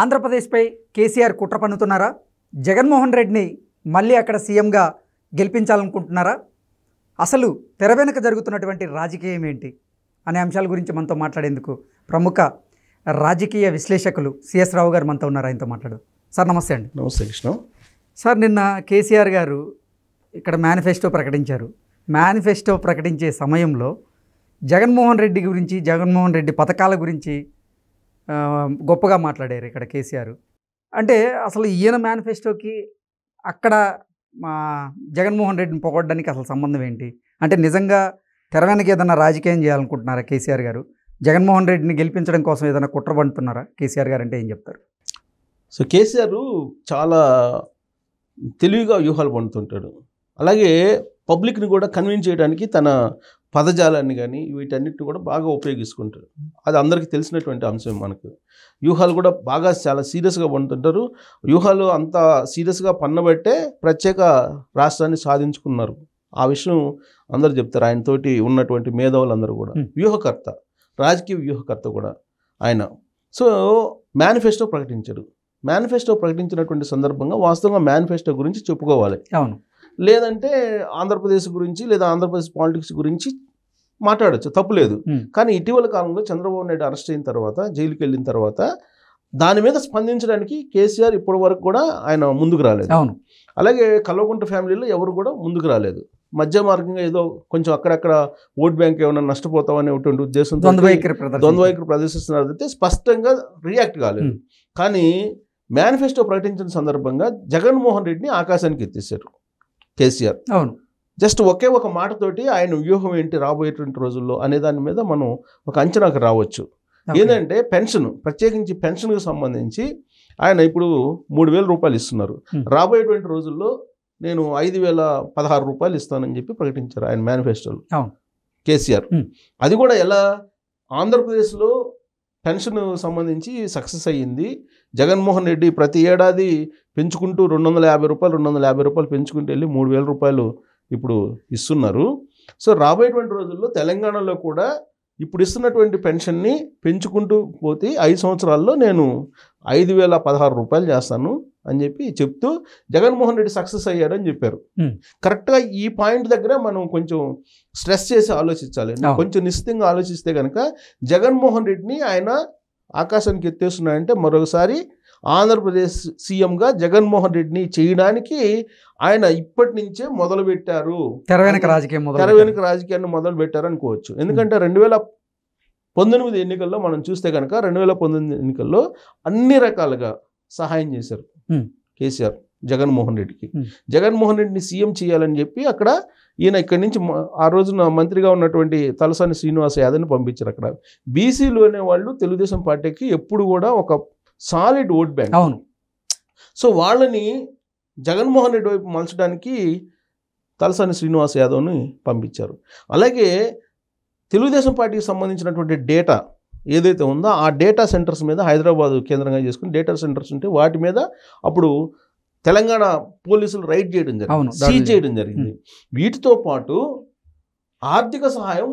ఆంధ్రప్రదేశ్పై కేసీఆర్ కుట్ర పన్నుతున్నారా జగన్మోహన్ రెడ్డిని మళ్ళీ అక్కడ సీఎంగా గెలిపించాలనుకుంటున్నారా అసలు తెర వెనుక జరుగుతున్నటువంటి రాజకీయం ఏంటి అనే అంశాల గురించి మనతో మాట్లాడేందుకు ప్రముఖ రాజకీయ విశ్లేషకులు సిఎస్ రావు గారు మనతో ఉన్నారు ఆయనతో మాట్లాడు సార్ నమస్తే అండి నమస్తే కృష్ణ సార్ నిన్న కేసీఆర్ గారు ఇక్కడ మేనిఫెస్టో ప్రకటించారు మేనిఫెస్టో ప్రకటించే సమయంలో జగన్మోహన్ రెడ్డి గురించి జగన్మోహన్ రెడ్డి పథకాల గురించి గొప్పగా మాట్లాడారు ఇక్కడ కేసీఆర్ అంటే అసలు ఈయన మేనిఫెస్టోకి అక్కడ మా జగన్మోహన్ రెడ్డిని పొగడ్డానికి అసలు సంబంధం ఏంటి అంటే నిజంగా తెర వెనక ఏదైనా రాజకీయం చేయాలనుకుంటున్నారా కేసీఆర్ గారు జగన్మోహన్ రెడ్డిని గెలిపించడం కోసం ఏదైనా కుట్ర పంటున్నారా కేసీఆర్ గారు అంటే ఏం చెప్తారు సో కేసీఆర్ చాలా తెలివిగా వ్యూహాలు పండుతుంటాడు అలాగే పబ్లిక్ని కూడా కన్విన్స్ చేయడానికి తన పదజాలాన్ని కానీ వీటన్నిటిని కూడా బాగా ఉపయోగించుకుంటారు అది అందరికీ తెలిసినటువంటి అంశం మనకు వ్యూహాలు కూడా బాగా చాలా సీరియస్గా పండుతుంటారు వ్యూహాలు అంత సీరియస్గా పన్నబట్టే ప్రత్యేక రాష్ట్రాన్ని సాధించుకున్నారు ఆ విషయం అందరు చెప్తారు ఆయనతోటి ఉన్నటువంటి మేధావులందరూ కూడా వ్యూహకర్త రాజకీయ వ్యూహకర్త కూడా ఆయన సో మేనిఫెస్టో ప్రకటించారు మేనిఫెస్టో ప్రకటించినటువంటి సందర్భంగా వాస్తవంగా మేనిఫెస్టో గురించి చెప్పుకోవాలి అవును లేదంటే ఆంధ్రప్రదేశ్ గురించి లేదా ఆంధ్రప్రదేశ్ పాలిటిక్స్ గురించి మాట్లాడచ్చు తప్పులేదు కానీ ఇటీవల కాలంలో చంద్రబాబు నాయుడు అరెస్ట్ అయిన తర్వాత జైలుకి వెళ్ళిన తర్వాత దాని మీద స్పందించడానికి కేసీఆర్ ఇప్పటి వరకు కూడా ఆయన ముందుకు రాలేదు అవును అలాగే కల్వకుంట ఫ్యామిలీలో ఎవరు కూడా ముందుకు రాలేదు మధ్య మార్గంగా ఏదో కొంచెం అక్కడక్కడ ఓట్ బ్యాంక్ ఏమైనా ఒకటి ఉద్దేశంతో ద్వంద్వైఖరి ప్రదర్శిస్తున్నారు అయితే స్పష్టంగా రియాక్ట్ కాలేదు కానీ మేనిఫెస్టో ప్రకటించిన సందర్భంగా జగన్మోహన్ రెడ్డిని ఆకాశానికి ఎత్తేసారు కేసీఆర్ అవును జస్ట్ ఒకే ఒక మాటతోటి ఆయన వ్యూహం ఏంటి రాబోయేటువంటి రోజుల్లో అనే దాని మీద మనం ఒక అంచనాకు రావచ్చు ఏంటంటే పెన్షన్ ప్రత్యేకించి పెన్షన్కు సంబంధించి ఆయన ఇప్పుడు మూడు వేల రూపాయలు ఇస్తున్నారు రాబోయేటువంటి రోజుల్లో నేను ఐదు వేల పదహారు రూపాయలు ఇస్తానని చెప్పి ప్రకటించారు ఆయన మేనిఫెస్టోలో కేసీఆర్ అది కూడా ఎలా ఆంధ్రప్రదేశ్లో పెన్షన్ సంబంధించి సక్సెస్ అయ్యింది జగన్మోహన్ రెడ్డి ప్రతి ఏడాది పెంచుకుంటూ రెండు వందల యాభై రూపాయలు రెండు వందల యాభై రూపాయలు పెంచుకుంటూ వెళ్ళి మూడు వేల రూపాయలు ఇప్పుడు ఇస్తున్నారు సో రాబోయేటువంటి రోజుల్లో తెలంగాణలో కూడా ఇప్పుడు ఇస్తున్నటువంటి పెన్షన్ని పెంచుకుంటూ పోతే ఐదు సంవత్సరాల్లో నేను ఐదు వేల పదహారు రూపాయలు చేస్తాను అని చెప్పి చెప్తూ జగన్మోహన్ రెడ్డి సక్సెస్ అయ్యాడని చెప్పారు కరెక్ట్గా ఈ పాయింట్ దగ్గర మనం కొంచెం స్ట్రెస్ చేసి ఆలోచించాలి కొంచెం నిశ్చితంగా ఆలోచిస్తే కనుక జగన్మోహన్ రెడ్డిని ఆయన ఆకాశానికి ఎత్తేస్తున్నాయంటే మరొకసారి ఆంధ్రప్రదేశ్ సీఎంగా జగన్మోహన్ రెడ్డిని చేయడానికి ఆయన ఇప్పటి నుంచే పెట్టారు తెరవెనక రాజకీయం తెరవెనక రాజకీయాన్ని మొదలు పెట్టారు అనుకోవచ్చు ఎందుకంటే రెండు వేల పంతొమ్మిది ఎన్నికల్లో మనం చూస్తే కనుక రెండు వేల పంతొమ్మిది ఎన్నికల్లో అన్ని రకాలుగా సహాయం చేశారు కేసీఆర్ జగన్మోహన్ రెడ్డికి జగన్మోహన్ రెడ్డిని సీఎం చేయాలని చెప్పి అక్కడ ఈయన ఇక్కడి నుంచి ఆ రోజున మంత్రిగా ఉన్నటువంటి తలసాని శ్రీనివాస యాదవ్ని పంపించారు అక్కడ బీసీలోనే వాళ్ళు తెలుగుదేశం పార్టీకి ఎప్పుడు కూడా ఒక సాలిడ్ ఓట్ బ్యాంక్ అవును సో వాళ్ళని జగన్మోహన్ రెడ్డి వైపు మలచడానికి తలసాని శ్రీనివాస్ యాదవ్ని పంపించారు అలాగే తెలుగుదేశం పార్టీకి సంబంధించినటువంటి డేటా ఏదైతే ఉందో ఆ డేటా సెంటర్స్ మీద హైదరాబాద్ కేంద్రంగా చేసుకుని డేటా సెంటర్స్ ఉంటే వాటి మీద అప్పుడు తెలంగాణ పోలీసులు రైడ్ చేయడం జరిగింది సీజ్ చేయడం జరిగింది వీటితో పాటు ఆర్థిక సహాయం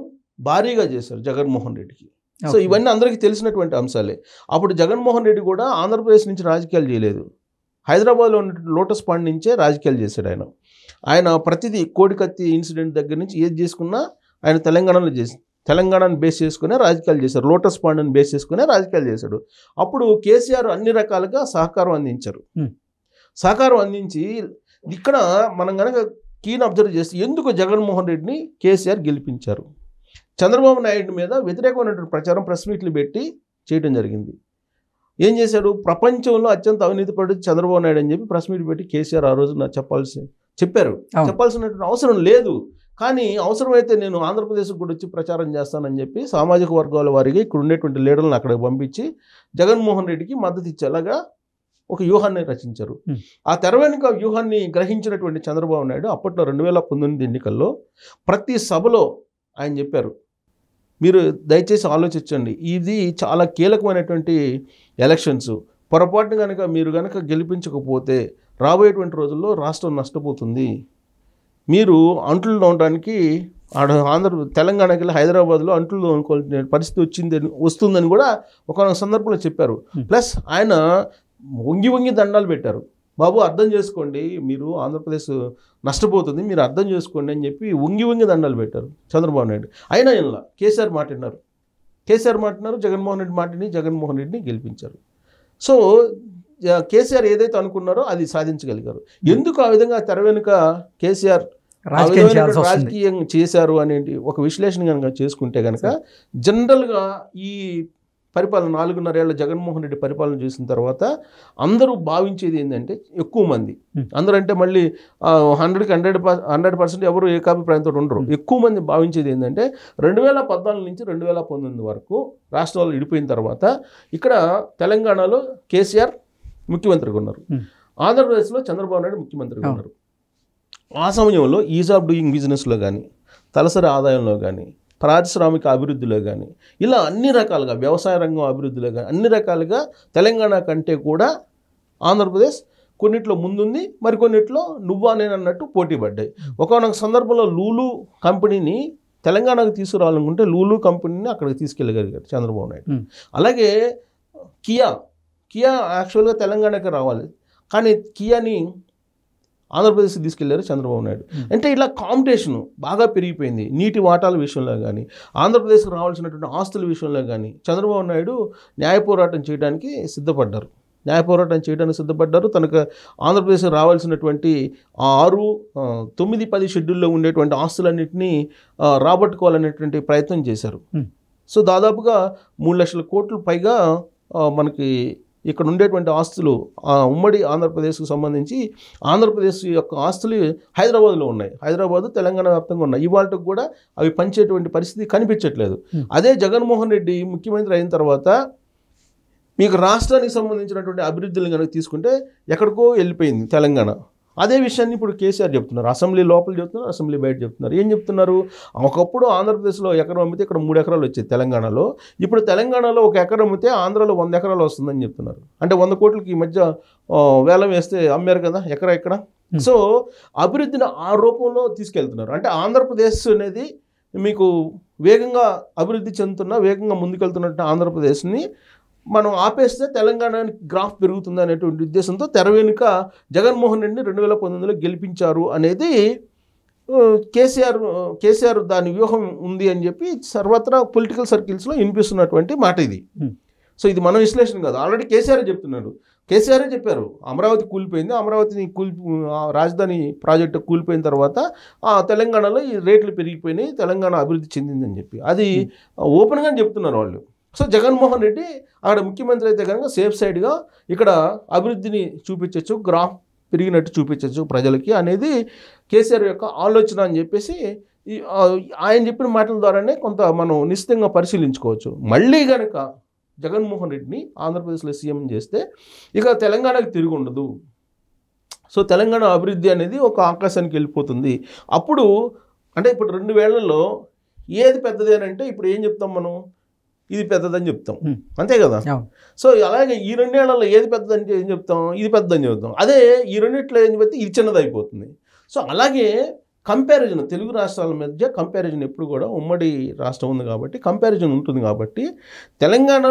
భారీగా చేశారు జగన్మోహన్ రెడ్డికి సో ఇవన్నీ అందరికీ తెలిసినటువంటి అంశాలే అప్పుడు జగన్మోహన్ రెడ్డి కూడా ఆంధ్రప్రదేశ్ నుంచి రాజకీయాలు చేయలేదు హైదరాబాద్లో ఉన్న లోటస్ పాండ్ నుంచే రాజకీయాలు చేశాడు ఆయన ఆయన ప్రతిదీ కోడికత్తి ఇన్సిడెంట్ దగ్గర నుంచి ఏది చేసుకున్నా ఆయన తెలంగాణలో చేసి తెలంగాణను బేస్ చేసుకునే రాజకీయాలు చేశారు లోటస్ పాండ్ని బేస్ చేసుకునే రాజకీయాలు చేశాడు అప్పుడు కేసీఆర్ అన్ని రకాలుగా సహకారం అందించారు hmm. సహకారం అందించి ఇక్కడ మనం కనుక కీన్ అబ్జర్వ్ చేస్తే ఎందుకు జగన్మోహన్ రెడ్డిని కేసీఆర్ గెలిపించారు చంద్రబాబు నాయుడు మీద వ్యతిరేకమైనటువంటి ప్రచారం ప్రెస్ మీట్లు పెట్టి చేయడం జరిగింది ఏం చేశాడు ప్రపంచంలో అత్యంత అవినీతి పడి చంద్రబాబు నాయుడు అని చెప్పి ప్రెస్ మీట్ పెట్టి కేసీఆర్ ఆ రోజు నాకు చెప్పాల్సి చెప్పారు చెప్పాల్సినటువంటి అవసరం లేదు కానీ అవసరమైతే నేను ఆంధ్రప్రదేశ్కి కూడా వచ్చి ప్రచారం చేస్తానని చెప్పి సామాజిక వర్గాల వారికి ఇక్కడ ఉండేటువంటి లీడర్లను అక్కడికి పంపించి జగన్మోహన్ రెడ్డికి మద్దతు ఇచ్చేలాగా ఒక వ్యూహాన్ని రచించారు ఆ తెర వెనుక వ్యూహాన్ని గ్రహించినటువంటి చంద్రబాబు నాయుడు అప్పట్లో రెండు వేల పంతొమ్మిది ఎన్నికల్లో ప్రతి సభలో ఆయన చెప్పారు మీరు దయచేసి ఆలోచించండి ఇది చాలా కీలకమైనటువంటి ఎలక్షన్స్ పొరపాటున కనుక మీరు కనుక గెలిపించకపోతే రాబోయేటువంటి రోజుల్లో రాష్ట్రం నష్టపోతుంది మీరు అంట్లు నోడడానికి ఆడ ఆంధ్ర తెలంగాణకి వెళ్ళి హైదరాబాద్లో అంట్లు అనుకోవాల్సిన పరిస్థితి వచ్చిందని వస్తుందని కూడా ఒక సందర్భంలో చెప్పారు ప్లస్ ఆయన వంగి వంగి దండాలు పెట్టారు బాబు అర్థం చేసుకోండి మీరు ఆంధ్రప్రదేశ్ నష్టపోతుంది మీరు అర్థం చేసుకోండి అని చెప్పి ఉంగి ఉంగి దండాలు పెట్టారు చంద్రబాబు నాయుడు అయినా ఇలా కేసీఆర్ మాట్లాడినారు కేసీఆర్ మాట్లాడినారు జగన్మోహన్ రెడ్డి మాటిని జగన్మోహన్ రెడ్డిని గెలిపించారు సో కేసీఆర్ ఏదైతే అనుకున్నారో అది సాధించగలిగారు ఎందుకు ఆ విధంగా తెర వెనుక కేసీఆర్ రాజకీయం చేశారు అనేది ఒక విశ్లేషణ కనుక చేసుకుంటే కనుక జనరల్గా ఈ పరిపాలన నాలుగున్నరేళ్ల జగన్మోహన్ రెడ్డి పరిపాలన చూసిన తర్వాత అందరూ భావించేది ఏంటంటే ఎక్కువ మంది అందరంటే మళ్ళీ హండ్రెడ్కి హండ్రెడ్ హండ్రెడ్ పర్సెంట్ ఎవరు ఏకాభిప్రాయంతో ఉండరు ఎక్కువ మంది భావించేది ఏంటంటే రెండు వేల పద్నాలుగు నుంచి రెండు వేల పంతొమ్మిది వరకు రాష్ట్రాలు విడిపోయిన తర్వాత ఇక్కడ తెలంగాణలో కేసీఆర్ ముఖ్యమంత్రిగా ఉన్నారు ఆంధ్రప్రదేశ్లో చంద్రబాబు నాయుడు ముఖ్యమంత్రిగా ఉన్నారు ఆ సమయంలో ఈజ్ ఆఫ్ డూయింగ్ బిజినెస్లో కానీ తలసరి ఆదాయంలో కానీ పారిశ్రామిక అభివృద్ధిలో కానీ ఇలా అన్ని రకాలుగా వ్యవసాయ రంగం అభివృద్ధిలో కానీ అన్ని రకాలుగా తెలంగాణ కంటే కూడా ఆంధ్రప్రదేశ్ కొన్నిట్లో ముందుంది మరికొన్నిట్లో నువ్వా నేను అన్నట్టు పోటీ పడ్డాయి ఒకనొక సందర్భంలో లూలు కంపెనీని తెలంగాణకు తీసుకురావాలనుకుంటే లూలు కంపెనీని అక్కడికి తీసుకెళ్ళగలిగారు చంద్రబాబు నాయుడు అలాగే కియా కియా యాక్చువల్గా తెలంగాణకి రావాలి కానీ కియాని ఆంధ్రప్రదేశ్ తీసుకెళ్లారు చంద్రబాబు నాయుడు hmm. అంటే ఇలా కాంపిటీషన్ బాగా పెరిగిపోయింది నీటి వాటాల విషయంలో కానీ ఆంధ్రప్రదేశ్కు రావాల్సినటువంటి ఆస్తుల విషయంలో కానీ చంద్రబాబు నాయుడు న్యాయ పోరాటం చేయడానికి సిద్ధపడ్డారు న్యాయ పోరాటం చేయడానికి సిద్ధపడ్డారు తనకు ఆంధ్రప్రదేశ్ రావాల్సినటువంటి ఆరు తొమ్మిది పది షెడ్యూల్లో ఉండేటువంటి ఆస్తులన్నింటినీ రాబట్టుకోవాలనేటువంటి ప్రయత్నం చేశారు hmm. సో దాదాపుగా మూడు లక్షల కోట్లు పైగా మనకి ఇక్కడ ఉండేటువంటి ఆస్తులు ఆ ఉమ్మడి ఆంధ్రప్రదేశ్కు సంబంధించి ఆంధ్రప్రదేశ్ యొక్క ఆస్తులు హైదరాబాద్లో ఉన్నాయి హైదరాబాద్ తెలంగాణ వ్యాప్తంగా ఉన్నాయి ఇవాళకు కూడా అవి పంచేటువంటి పరిస్థితి కనిపించట్లేదు అదే జగన్మోహన్ రెడ్డి ముఖ్యమంత్రి అయిన తర్వాత మీకు రాష్ట్రానికి సంబంధించినటువంటి అభివృద్ధిని కనుక తీసుకుంటే ఎక్కడికో వెళ్ళిపోయింది తెలంగాణ అదే విషయాన్ని ఇప్పుడు కేసీఆర్ చెప్తున్నారు అసెంబ్లీ లోపల చెప్తున్నారు అసెంబ్లీ బయట చెప్తున్నారు ఏం చెప్తున్నారు ఒకప్పుడు ఆంధ్రప్రదేశ్లో ఎకరం అమ్మితే ఇక్కడ మూడు ఎకరాలు వచ్చాయి తెలంగాణలో ఇప్పుడు తెలంగాణలో ఒక ఎకరం అమ్మితే ఆంధ్రాలో వంద ఎకరాలు వస్తుందని చెప్తున్నారు అంటే వంద కోట్లకి ఈ మధ్య వేలం వేస్తే అమ్మారు కదా ఎకరా ఎక్కడ సో అభివృద్ధిని ఆ రూపంలో తీసుకెళ్తున్నారు అంటే ఆంధ్రప్రదేశ్ అనేది మీకు వేగంగా అభివృద్ధి చెందుతున్న వేగంగా ముందుకెళ్తున్నట్టు ఆంధ్రప్రదేశ్ని మనం ఆపేస్తే తెలంగాణకి గ్రాఫ్ పెరుగుతుంది అనేటువంటి ఉద్దేశంతో తెర వెనుక జగన్మోహన్ రెడ్డిని రెండు వేల పంతొమ్మిదిలో గెలిపించారు అనేది కేసీఆర్ కేసీఆర్ దాని వ్యూహం ఉంది అని చెప్పి సర్వత్రా పొలిటికల్ సర్కిల్స్లో వినిపిస్తున్నటువంటి మాట ఇది సో ఇది మన విశ్లేషణ కాదు ఆల్రెడీ కేసీఆర్ చెప్తున్నాడు కేసీఆరే చెప్పారు అమరావతి కూలిపోయింది అమరావతిని కూలి రాజధాని ప్రాజెక్టు కూలిపోయిన తర్వాత తెలంగాణలో ఈ రేట్లు పెరిగిపోయినాయి తెలంగాణ అభివృద్ధి చెందిందని చెప్పి అది ఓపెన్గా చెప్తున్నారు వాళ్ళు సో జగన్మోహన్ రెడ్డి అక్కడ ముఖ్యమంత్రి అయితే కనుక సేఫ్ సైడ్గా ఇక్కడ అభివృద్ధిని చూపించవచ్చు గ్రాఫ్ పెరిగినట్టు చూపించవచ్చు ప్రజలకి అనేది కేసీఆర్ యొక్క ఆలోచన అని చెప్పేసి ఆయన చెప్పిన మాటల ద్వారానే కొంత మనం నిశ్చితంగా పరిశీలించుకోవచ్చు మళ్ళీ కనుక జగన్మోహన్ రెడ్డిని ఆంధ్రప్రదేశ్లో సీఎం చేస్తే ఇక తెలంగాణకు తిరిగి ఉండదు సో తెలంగాణ అభివృద్ధి అనేది ఒక ఆకాశానికి వెళ్ళిపోతుంది అప్పుడు అంటే ఇప్పుడు రెండు వేళ్లలో ఏది పెద్దదేనంటే ఇప్పుడు ఏం చెప్తాం మనం ఇది పెద్దదని చెప్తాం అంతే కదా సో అలాగే ఈ రెండేళ్లలో ఏది పెద్దదని ఏం చెప్తాం ఇది పెద్దదని చెప్తాం అదే ఈ రెండిట్లో ఏం చెప్తే ఇది చిన్నది అయిపోతుంది సో అలాగే కంపారిజన్ తెలుగు రాష్ట్రాల మధ్య కంపారిజన్ ఎప్పుడు కూడా ఉమ్మడి రాష్ట్రం ఉంది కాబట్టి కంపారిజన్ ఉంటుంది కాబట్టి తెలంగాణ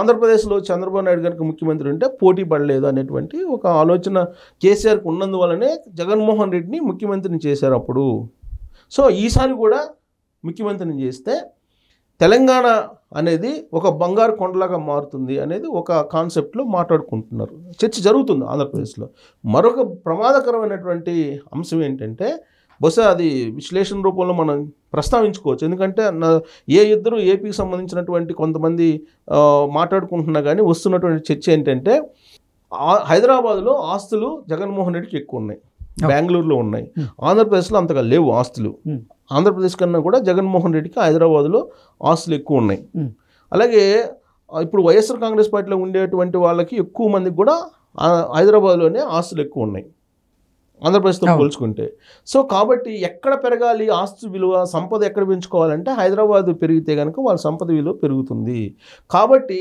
ఆంధ్రప్రదేశ్లో చంద్రబాబు నాయుడు కనుక ముఖ్యమంత్రి ఉంటే పోటీ పడలేదు అనేటువంటి ఒక ఆలోచన కేసీఆర్కి ఉన్నందువలనే జగన్మోహన్ రెడ్డిని ముఖ్యమంత్రిని చేశారు అప్పుడు సో ఈసారి కూడా ముఖ్యమంత్రిని చేస్తే తెలంగాణ అనేది ఒక బంగారు కొండలాగా మారుతుంది అనేది ఒక కాన్సెప్ట్లో మాట్లాడుకుంటున్నారు చర్చ జరుగుతుంది ఆంధ్రప్రదేశ్లో మరొక ప్రమాదకరమైనటువంటి అంశం ఏంటంటే బహుశా అది విశ్లేషణ రూపంలో మనం ప్రస్తావించుకోవచ్చు ఎందుకంటే ఏ ఇద్దరు ఏపీకి సంబంధించినటువంటి కొంతమంది మాట్లాడుకుంటున్నా కానీ వస్తున్నటువంటి చర్చ ఏంటంటే హైదరాబాద్లో ఆస్తులు జగన్మోహన్ రెడ్డికి ఎక్కువ ఉన్నాయి బెంగళూరులో ఉన్నాయి ఆంధ్రప్రదేశ్లో అంతగా లేవు ఆస్తులు ఆంధ్రప్రదేశ్ కన్నా కూడా జగన్మోహన్ రెడ్డికి హైదరాబాద్లో ఆస్తులు ఎక్కువ ఉన్నాయి అలాగే ఇప్పుడు వైఎస్ఆర్ కాంగ్రెస్ పార్టీలో ఉండేటువంటి వాళ్ళకి ఎక్కువ మందికి కూడా హైదరాబాద్లోనే ఆస్తులు ఎక్కువ ఉన్నాయి ఆంధ్రప్రదేశ్తో పోల్చుకుంటే సో కాబట్టి ఎక్కడ పెరగాలి ఆస్తు విలువ సంపద ఎక్కడ పెంచుకోవాలంటే హైదరాబాద్ పెరిగితే కనుక వాళ్ళ సంపద విలువ పెరుగుతుంది కాబట్టి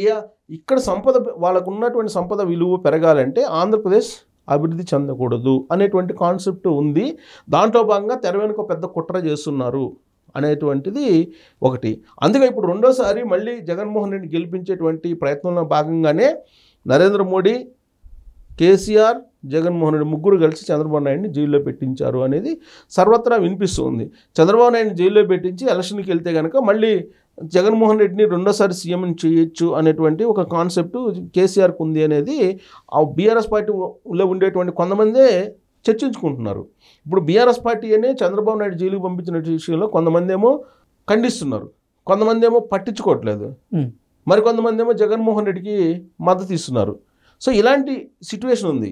ఇక్కడ సంపద వాళ్ళకు ఉన్నటువంటి సంపద విలువ పెరగాలంటే ఆంధ్రప్రదేశ్ అభివృద్ధి చెందకూడదు అనేటువంటి కాన్సెప్ట్ ఉంది దాంట్లో భాగంగా తెర వెనుక పెద్ద కుట్ర చేస్తున్నారు అనేటువంటిది ఒకటి అందుకే ఇప్పుడు రెండోసారి మళ్ళీ జగన్మోహన్ రెడ్డి గెలిపించేటువంటి ప్రయత్నంలో భాగంగానే నరేంద్ర మోడీ కేసీఆర్ జగన్మోహన్ రెడ్డి ముగ్గురు కలిసి చంద్రబాబు నాయుడిని జైల్లో పెట్టించారు అనేది సర్వత్రా వినిపిస్తుంది చంద్రబాబు నాయుడిని జైల్లో పెట్టించి ఎలక్షన్కి వెళ్తే కనుక మళ్ళీ జగన్మోహన్ రెడ్డిని రెండోసారి సీఎం చేయొచ్చు అనేటువంటి ఒక కాన్సెప్ట్ కేసీఆర్కి ఉంది అనేది ఆ బీఆర్ఎస్ పార్టీలో ఉండేటువంటి కొంతమందే చర్చించుకుంటున్నారు ఇప్పుడు బీఆర్ఎస్ పార్టీ అనే చంద్రబాబు నాయుడు జైలుకు పంపించిన విషయంలో కొంతమంది ఏమో ఖండిస్తున్నారు కొంతమంది ఏమో పట్టించుకోవట్లేదు మరి ఏమో జగన్మోహన్ రెడ్డికి మద్దతు ఇస్తున్నారు సో ఇలాంటి సిచ్యువేషన్ ఉంది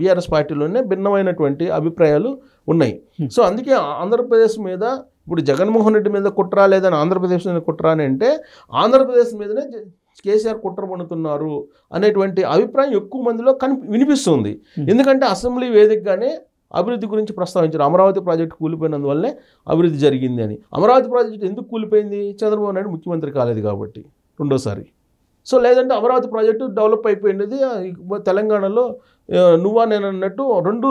బీఆర్ఎస్ పార్టీలోనే భిన్నమైనటువంటి అభిప్రాయాలు ఉన్నాయి సో అందుకే ఆంధ్రప్రదేశ్ మీద ఇప్పుడు జగన్మోహన్ రెడ్డి మీద కుట్ర లేదని ఆంధ్రప్రదేశ్ మీద కుట్ర అని అంటే ఆంధ్రప్రదేశ్ మీదనే కేసీఆర్ కుట్ర పడుతున్నారు అనేటువంటి అభిప్రాయం ఎక్కువ మందిలో కని వినిపిస్తుంది ఎందుకంటే అసెంబ్లీ వేదికగానే అభివృద్ధి గురించి ప్రస్తావించారు అమరావతి ప్రాజెక్టు కూలిపోయినందువల్లనే అభివృద్ధి జరిగింది అని అమరావతి ప్రాజెక్టు ఎందుకు కూలిపోయింది చంద్రబాబు నాయుడు ముఖ్యమంత్రి కాలేదు కాబట్టి రెండోసారి సో లేదంటే అమరావతి ప్రాజెక్టు డెవలప్ అయిపోయినది తెలంగాణలో నువ్వా నేను అన్నట్టు రెండు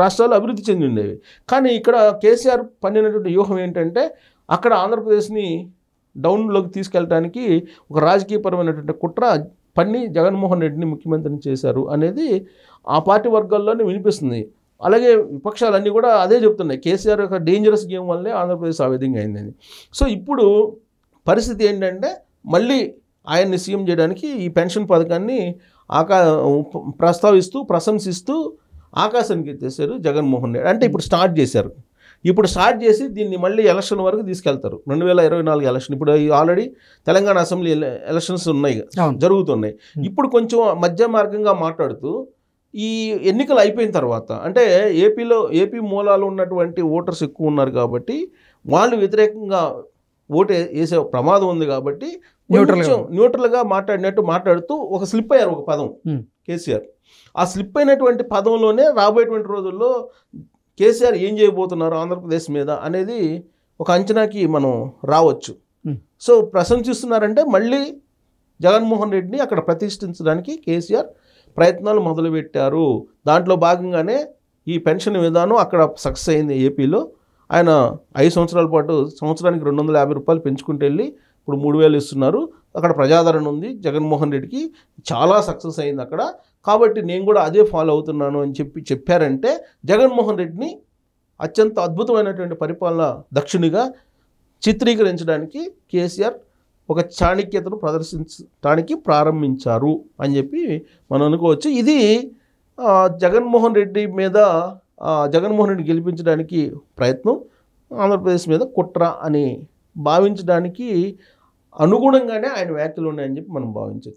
రాష్ట్రాలు అభివృద్ధి చెంది కానీ ఇక్కడ కేసీఆర్ పన్నినటువంటి వ్యూహం ఏంటంటే అక్కడ ఆంధ్రప్రదేశ్ని డౌన్లోకి తీసుకెళ్ళడానికి ఒక రాజకీయపరమైనటువంటి కుట్ర పన్ని జగన్మోహన్ రెడ్డిని ముఖ్యమంత్రిని చేశారు అనేది ఆ పార్టీ వర్గాల్లోనే వినిపిస్తుంది అలాగే విపక్షాలన్నీ కూడా అదే చెప్తున్నాయి కేసీఆర్ యొక్క డేంజరస్ గేమ్ వల్లే ఆంధ్రప్రదేశ్ ఆ విధంగా అయిందని సో ఇప్పుడు పరిస్థితి ఏంటంటే మళ్ళీ ఆయన్ని సీఎం చేయడానికి ఈ పెన్షన్ పథకాన్ని ఆకా ప్రస్తావిస్తూ ప్రశంసిస్తూ ఆకాశానికి ఎత్తేసారు జగన్మోహన్ రెడ్డి అంటే ఇప్పుడు స్టార్ట్ చేశారు ఇప్పుడు స్టార్ట్ చేసి దీన్ని మళ్ళీ ఎలక్షన్ వరకు తీసుకెళ్తారు రెండు వేల ఇరవై నాలుగు ఎలక్షన్ ఇప్పుడు ఆల్రెడీ తెలంగాణ అసెంబ్లీ ఎలక్షన్స్ ఉన్నాయి జరుగుతున్నాయి ఇప్పుడు కొంచెం మధ్య మార్గంగా మాట్లాడుతూ ఈ ఎన్నికలు అయిపోయిన తర్వాత అంటే ఏపీలో ఏపీ మూలాలు ఉన్నటువంటి ఓటర్స్ ఎక్కువ ఉన్నారు కాబట్టి వాళ్ళు వ్యతిరేకంగా ఓటు వేసే ప్రమాదం ఉంది కాబట్టి న్యూట్రల్ గా మాట్లాడినట్టు మాట్లాడుతూ ఒక స్లిప్ అయ్యారు ఒక పదం hmm. కేసీఆర్ ఆ స్లిప్ అయినటువంటి పదంలోనే రాబోయేటువంటి రోజుల్లో కేసీఆర్ ఏం చేయబోతున్నారు ఆంధ్రప్రదేశ్ మీద అనేది ఒక అంచనాకి మనం రావచ్చు hmm. సో ప్రశంసిస్తున్నారంటే మళ్ళీ జగన్మోహన్ రెడ్డిని అక్కడ ప్రతిష్ఠించడానికి కేసీఆర్ ప్రయత్నాలు మొదలుపెట్టారు దాంట్లో భాగంగానే ఈ పెన్షన్ విధానం అక్కడ సక్సెస్ అయింది ఏపీలో ఆయన ఐదు సంవత్సరాల పాటు సంవత్సరానికి రెండు వందల యాభై రూపాయలు పెంచుకుంటూ వెళ్ళి ఇప్పుడు మూడు వేలు ఇస్తున్నారు అక్కడ ప్రజాదరణ ఉంది జగన్మోహన్ రెడ్డికి చాలా సక్సెస్ అయింది అక్కడ కాబట్టి నేను కూడా అదే ఫాలో అవుతున్నాను అని చెప్పి చెప్పారంటే జగన్మోహన్ రెడ్డిని అత్యంత అద్భుతమైనటువంటి పరిపాలన దక్షిణిగా చిత్రీకరించడానికి కేసీఆర్ ఒక చాణక్యతను ప్రదర్శించడానికి ప్రారంభించారు అని చెప్పి మనం అనుకోవచ్చు ఇది జగన్మోహన్ రెడ్డి మీద జగన్మోహన్ రెడ్డి గెలిపించడానికి ప్రయత్నం ఆంధ్రప్రదేశ్ మీద కుట్ర అని భావించడానికి అనుగుణంగానే ఆయన వ్యాఖ్యలు ఉన్నాయని చెప్పి మనం భావించవచ్చు